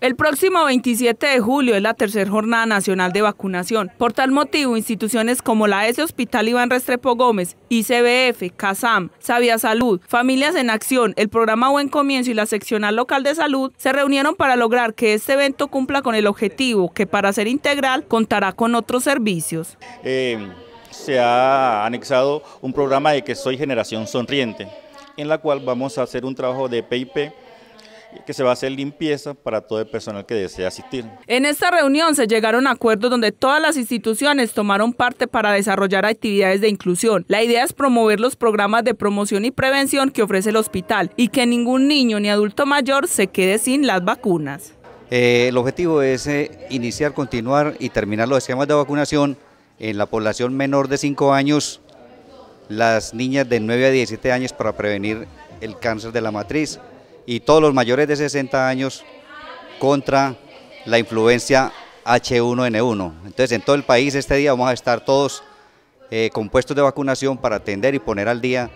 El próximo 27 de julio es la tercera jornada nacional de vacunación. Por tal motivo, instituciones como la S Hospital Iván Restrepo Gómez, ICBF, CASAM, Sabia Salud, Familias en Acción, el programa Buen Comienzo y la seccional local de salud se reunieron para lograr que este evento cumpla con el objetivo que para ser integral contará con otros servicios. Eh, se ha anexado un programa de que soy generación sonriente, en la cual vamos a hacer un trabajo de PIP que se va a hacer limpieza para todo el personal que desea asistir. En esta reunión se llegaron a acuerdos donde todas las instituciones tomaron parte para desarrollar actividades de inclusión. La idea es promover los programas de promoción y prevención que ofrece el hospital y que ningún niño ni adulto mayor se quede sin las vacunas. Eh, el objetivo es eh, iniciar, continuar y terminar los esquemas de vacunación en la población menor de 5 años, las niñas de 9 a 17 años para prevenir el cáncer de la matriz, y todos los mayores de 60 años contra la influencia H1N1. Entonces, en todo el país este día vamos a estar todos eh, con puestos de vacunación para atender y poner al día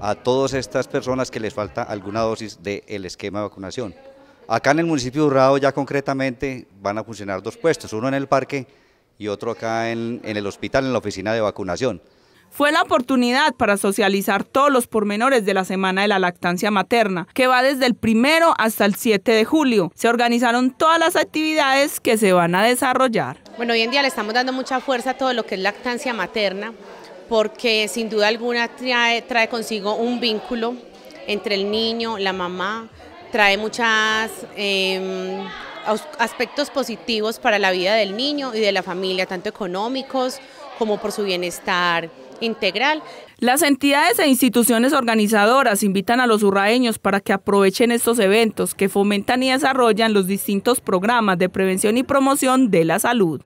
a todas estas personas que les falta alguna dosis del esquema de vacunación. Acá en el municipio de Urrao ya concretamente van a funcionar dos puestos, uno en el parque y otro acá en, en el hospital, en la oficina de vacunación. Fue la oportunidad para socializar todos los pormenores de la Semana de la Lactancia Materna, que va desde el primero hasta el 7 de julio. Se organizaron todas las actividades que se van a desarrollar. Bueno, hoy en día le estamos dando mucha fuerza a todo lo que es lactancia materna, porque sin duda alguna trae, consigo un vínculo entre el niño, la mamá, trae muchos em, aspectos positivos para la vida del niño y de la familia, tanto económicos como por su bienestar integral. Las entidades e instituciones organizadoras invitan a los urraeños para que aprovechen estos eventos que fomentan y desarrollan los distintos programas de prevención y promoción de la salud.